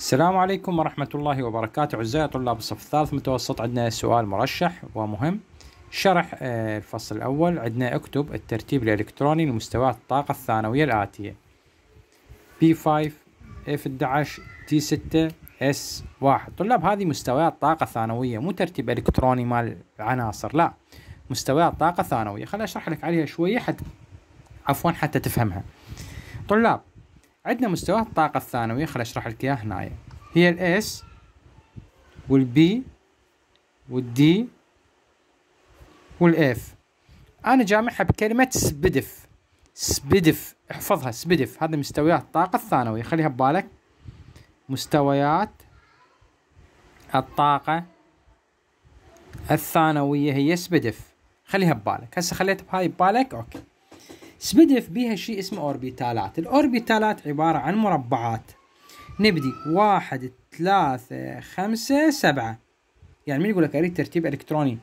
السلام عليكم ورحمة الله وبركاته أعزائي طلاب الصف الثالث متوسط عندنا سؤال مرشح ومهم شرح آه، الفصل الأول عندنا اكتب الترتيب الإلكتروني لمستويات الطاقة الثانوية الآتية P5 F11 T6 S1 طلاب هذه مستويات طاقة ثانوية مو ترتيب إلكتروني مال العناصر لا مستويات طاقة ثانوية خليني أشرح لك عليها شوية حتى عفوا حتى تفهمها طلاب عندنا مستويات الطاقة الثانوية خل أشرح لك إياها هنايا هي الإس والبي والدي والإف أنا جامعها بكلمة سبدف سبدف احفظها سبدف هذه مستويات الطاقة الثانوية خليها ببالك مستويات الطاقة الثانوية هي سبدف خليها ببالك هسه خليتها بهاي ببالك اوكي سبدف بيها شيء اسمه اوربيتالات الاوربيتالات عبارة عن مربعات نبدي واحد ثلاثة خمسة سبعة يعني من يقول لك اريد ترتيب الكتروني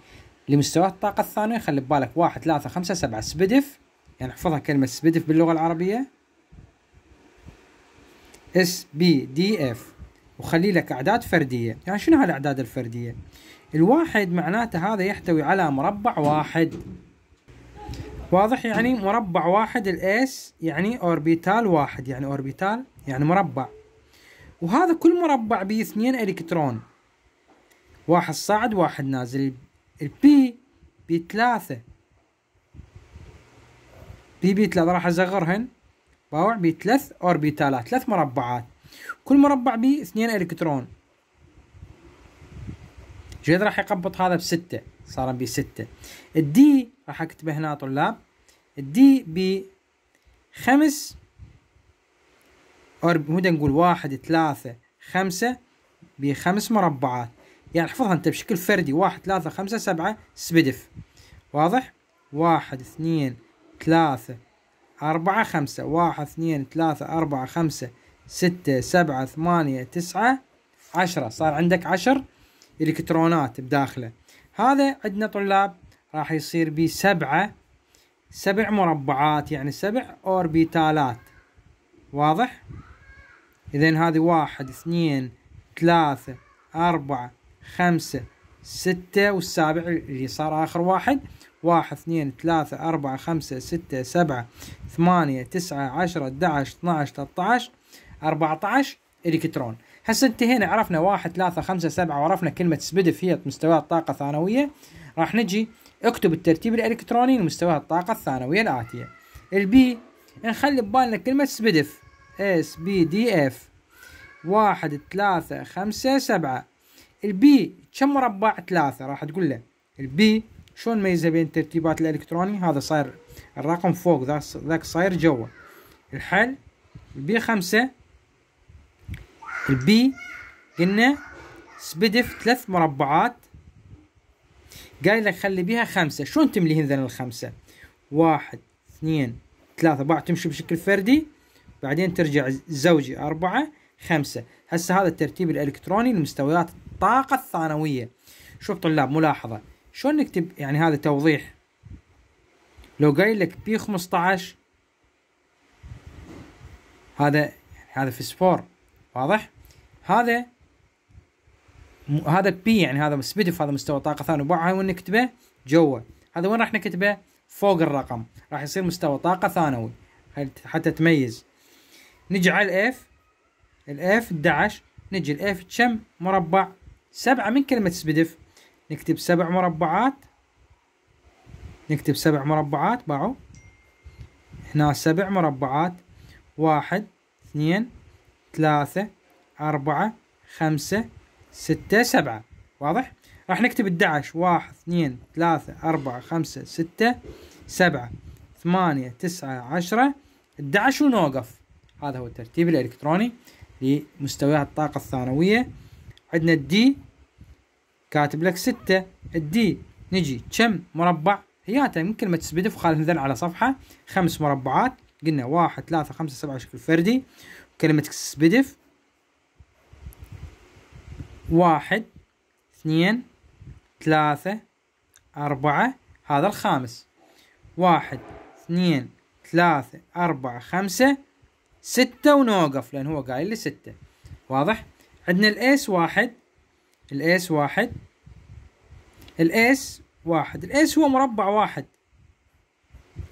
لمستويات الطاقة الثانية خلي ببالك واحد ثلاثة خمسة سبعة سبدف يعني احفظها كلمة سبدف باللغة العربية اس بي دي اف وخلي لك اعداد فردية يعني شنو هالاعداد الفردية الواحد معناته هذا يحتوي على مربع واحد واضح يعني مربع واحد الاس يعني اوربيتال واحد يعني اوربيتال يعني مربع وهذا كل مربع بيه اثنين الكترون واحد صاعد واحد نازل البي بي ثلاثة بي بي ثلاثة راح ازغرهن باوع بي ثلاث اوربيتالات ثلاث مربعات كل مربع بيه اثنين الكترون جيد راح يقبط هذا بستة صار بي ستة الدي راح اكتبه هنا طلاب الدي بخمس مو نقول واحد ثلاثة خمسة بخمس مربعات يعني احفظها انت بشكل فردي واحد ثلاثة خمسة سبعة سبدف واضح واحد اثنين ثلاثة أربعة خمسة واحد اثنين ثلاثة أربعة خمسة ستة سبعة ثمانية تسعة عشرة صار عندك عشر الكترونات بداخله هذا عندنا طلاب راح يصير بي سبعة سبع مربعات يعني سبع اوربيتالات واضح اذا هذه واحد اثنين ثلاثة أربعة خمسة ستة والسابع اللي صار آخر واحد واحد اثنين ثلاثة أربعة خمسة ستة سبعة ثمانية تسعة عشرة أحد عشر اثنى عشر ثلاثة عشر أربعة عشر إلكترون هسه انتهينا عرفنا واحد ثلاثة خمسة سبعة وعرفنا كلمة سبدف هي مستويات طاقة ثانوية راح نجي اكتب الترتيب الالكتروني لمستويات الطاقة الثانوية الآتية البي نخلي ببالنا كلمة سبدف اس بي دي اف واحد ثلاثة خمسة سبعة البي كم مربع ثلاثة راح تقول له البي شلون ميزه بين الترتيبات الالكتروني هذا صاير الرقم فوق ذاك صاير جوا الحل البي خمسة البي قلنا سبدف ثلاث مربعات قايل لك خلي بيها خمسة شلون تملي هذن الخمسة واحد اثنين ثلاثة بعد تمشي بشكل فردي بعدين ترجع زوجي أربعة خمسة هسه هذا الترتيب الإلكتروني لمستويات الطاقة الثانوية شوف طلاب ملاحظة شلون نكتب يعني هذا توضيح لو قايل لك بي 15 هذا هذا فسفور واضح هذا هذا بي يعني هذا سبيتف هذا مستوى طاقه ثانيه وباعها وين نكتبه جوا هذا وين راح نكتبه فوق الرقم راح يصير مستوى طاقه ثانوي حتى تميز نجي على الاف الاف 11 نجي الاف كم مربع سبعة من كلمة سبدف نكتب سبع مربعات نكتب سبع مربعات باعوا هنا سبع مربعات واحد اثنين ثلاثة أربعة خمسة ستة سبعة واضح؟ راح نكتب 11 واحد اثنين ثلاثة أربعة خمسة ستة سبعة ثمانية تسعة عشرة 11 ونوقف هذا هو الترتيب الإلكتروني لمستويات الطاقة الثانوية عندنا الدي كاتب لك ستة الدي نجي كم مربع هياته من كلمة سبدف خالف نذل على صفحة خمس مربعات قلنا واحد ثلاثة خمسة سبعة شكل فردي كلمة سبيدف واحد اثنين ثلاثة أربعة هذا الخامس واحد اثنين ثلاثة أربعة خمسة ستة ونوقف لأن هو قايل لي ستة واضح عندنا الإيس واحد الإيس واحد الإيس واحد الإيس هو مربع واحد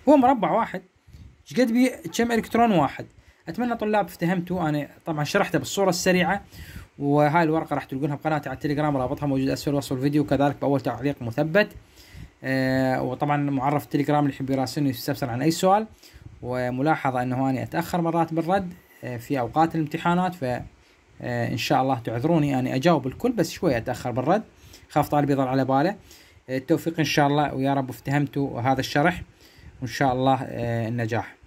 هو مربع واحد ايش قد بي كم الكترون واحد اتمنى طلاب افتهمتوا انا طبعا شرحته بالصوره السريعه وهاي الورقه راح تلقونها بقناتي على التليجرام رابطها موجود اسفل وصف الفيديو وكذلك باول تعليق مثبت آه، وطبعا معرف التليجرام اللي يحب يراسلني يستفسر عن اي سؤال وملاحظه انه انا اتاخر مرات بالرد آه، في اوقات الامتحانات ف آه، ان شاء الله تعذروني اني اجاوب الكل بس شوي اتاخر بالرد خاف طالب يضل على باله التوفيق ان شاء الله ويا رب افتهمتوا هذا الشرح وان شاء الله النجاح